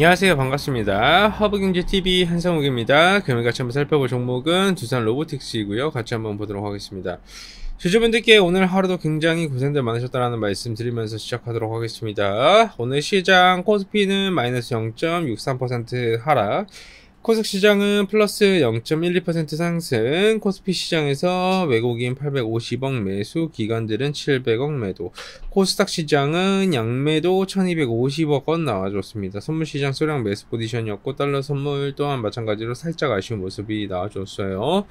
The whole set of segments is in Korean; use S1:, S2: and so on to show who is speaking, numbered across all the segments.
S1: 안녕하세요 반갑습니다 허브경제TV 한상욱입니다 금일 같이 한번 살펴볼 종목은 두산 로보틱스이고요 같이 한번 보도록 하겠습니다 주주분들께 오늘 하루도 굉장히 고생들 많으셨다는 라 말씀 드리면서 시작하도록 하겠습니다 오늘 시장 코스피는 마이너스 0.63% 하락 코스닥 시장은 플러스 0.12% 상승, 코스피 시장에서 외국인 850억 매수, 기관들은 700억 매도, 코스닥 시장은 양매도 1250억 원 나와줬습니다. 선물 시장 소량 매수 포지션이었고 달러 선물 또한 마찬가지로 살짝 아쉬운 모습이 나와줬어요.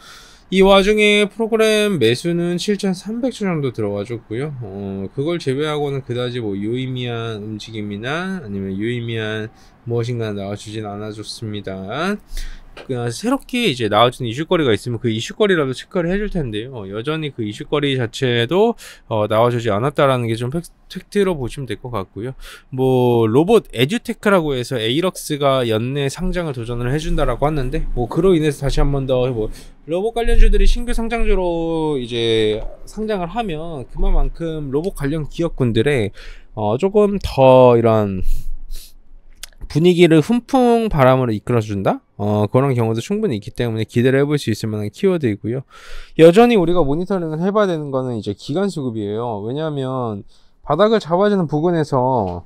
S1: 이 와중에 프로그램 매수는 7,300주 정도 들어와줬고요. 어, 그걸 제외하고는 그다지 뭐 유의미한 움직임이나 아니면 유의미한 무엇인가 나와주진 않아줬습니다. 그냥 새롭게 이제 나와준 이슈거리가 있으면 그 이슈거리라도 체크를 해줄 텐데요. 어, 여전히 그 이슈거리 자체도 어, 나와주지 않았다라는 게 좀 팩트로 보시면 될 것 같고요. 뭐 로봇 에듀테크라고 해서 에이럭스가 연내 상장을 도전을 해준다라고 하는데 뭐 그로 인해서 다시 한 번더 뭐 로봇 관련주들이 신규 상장주로 이제 상장을 하면 그만큼 로봇 관련 기업군들의 어, 조금 더 이런 분위기를 훈풍 바람으로 이끌어준다? 어, 그런 경우도 충분히 있기 때문에 기대를 해볼 수 있을 만한 키워드이고요. 여전히 우리가 모니터링을 해봐야 되는 거는 이제 기간 수급이에요. 왜냐하면 바닥을 잡아주는 부분에서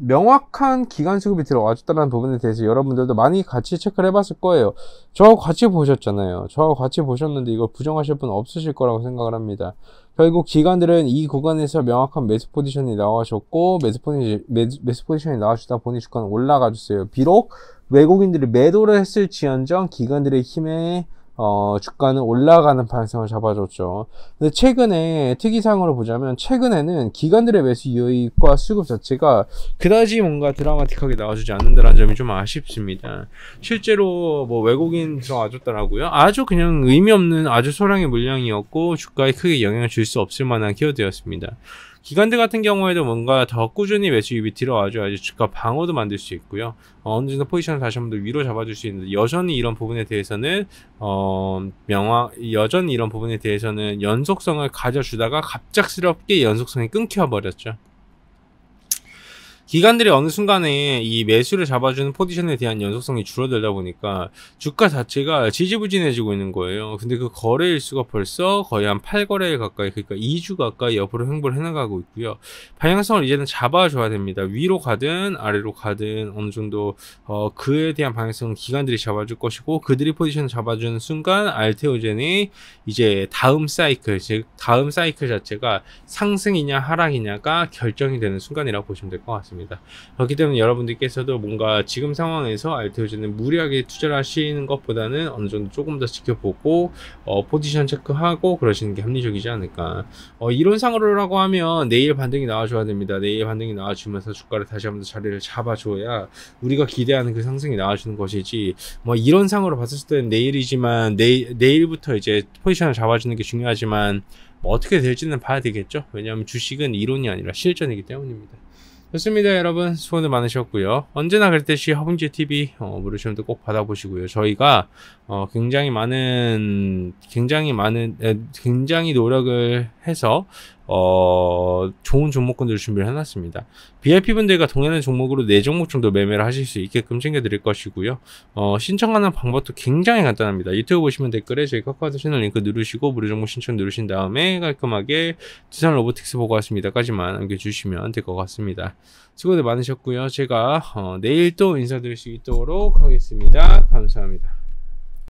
S1: 명확한 기간 수급이 들어와줬다는 부분에 대해서 여러분들도 많이 같이 체크를 해봤을 거예요. 저하고 같이 보셨잖아요. 저하고 같이 보셨는데 이걸 부정하실 분 없으실 거라고 생각을 합니다. 결국 기관들은 이 구간에서 명확한 매수 포지션이 나와줬고 매수 포지션, 매 매수 포지션이 나와주다 보니 주가는 올라가줬어요. 비록 외국인들이 매도를 했을지언정 기관들의 힘에 어, 주가는 올라가는 방향을 잡아줬죠. 근데 최근에 특이사항으로 보자면 최근에는 기관들의 매수 유입과 수급 자체가 그다지 뭔가 드라마틱하게 나와주지 않는다는 점이 좀 아쉽습니다. 실제로 뭐 외국인 들어와줬더라고요. 아주 그냥 의미 없는 아주 소량의 물량이었고 주가에 크게 영향을 줄 수 없을 만한 키워드였습니다. 기관들 같은 경우에도 뭔가 더 꾸준히 매수 입이 들어와줘야지 주가 방어도 만들 수 있고요. 어, 어느 정도 포지션을 다시 한 번 더 위로 잡아줄 수 있는데 여전히 이런 부분에 대해서는 어, 명확 여전히 이런 부분에 대해서는 연속성을 가져주다가 갑작스럽게 연속성이 끊겨 버렸죠. 기관들이 어느 순간에 이 매수를 잡아주는 포지션에 대한 연속성이 줄어들다 보니까 주가 자체가 지지부진해지고 있는 거예요. 근데 그 거래 일수가 벌써 거의 한 8거래 가까이 그러니까 2주 가까이 옆으로 횡보를 해나가고 있고요. 방향성을 이제는 잡아줘야 됩니다. 위로 가든 아래로 가든 어느 정도 어, 그에 대한 방향성은 기관들이 잡아줄 것이고 그들이 포지션을 잡아주는 순간 알테오젠이 이제 다음 사이클 즉 다음 사이클 자체가 상승이냐 하락이냐가 결정이 되는 순간이라고 보시면 될 것 같습니다. 겁니다. 그렇기 때문에 여러분들께서도 뭔가 지금 상황에서 알테오젠는 무리하게 투자를 하시는 것보다는 어느 정도 조금 더 지켜보고 어, 포지션 체크하고 그러시는 게 합리적이지 않을까. 어, 이론상으로라고 하면 내일 반등이 나와줘야 됩니다. 내일 반등이 나와주면서 주가를 다시 한번 자리를 잡아줘야 우리가 기대하는 그 상승이 나와주는 것이지 뭐 이론상으로 봤을 때는 내일이지만 내일, 내일부터 이제 포지션을 잡아주는 게 중요하지만 뭐 어떻게 될지는 봐야 되겠죠. 왜냐하면 주식은 이론이 아니라 실전이기 때문입니다. 좋습니다 여러분 수고들 많으셨고요 언제나 그랬듯이 허봉지TV 어, 물으시면 꼭 받아보시고요 저희가 어, 굉장히 많은, 굉장히 많은, 굉장히 노력을 해서, 어, 좋은 종목군들을 준비를 해놨습니다. VIP분들과 동일한 종목으로 4종목 정도 매매를 하실 수 있게끔 챙겨드릴 것이고요. 어, 신청하는 방법도 굉장히 간단합니다. 유튜브 보시면 댓글에 저희 카카오 채널 링크 누르시고, 무료 종목 신청 누르신 다음에 깔끔하게 두산 로보틱스 보고 왔습니다까지만 남겨주시면 될 것 같습니다. 수고들 많으셨고요. 제가, 어, 내일 또 인사드릴 수 있도록 하겠습니다. 감사합니다.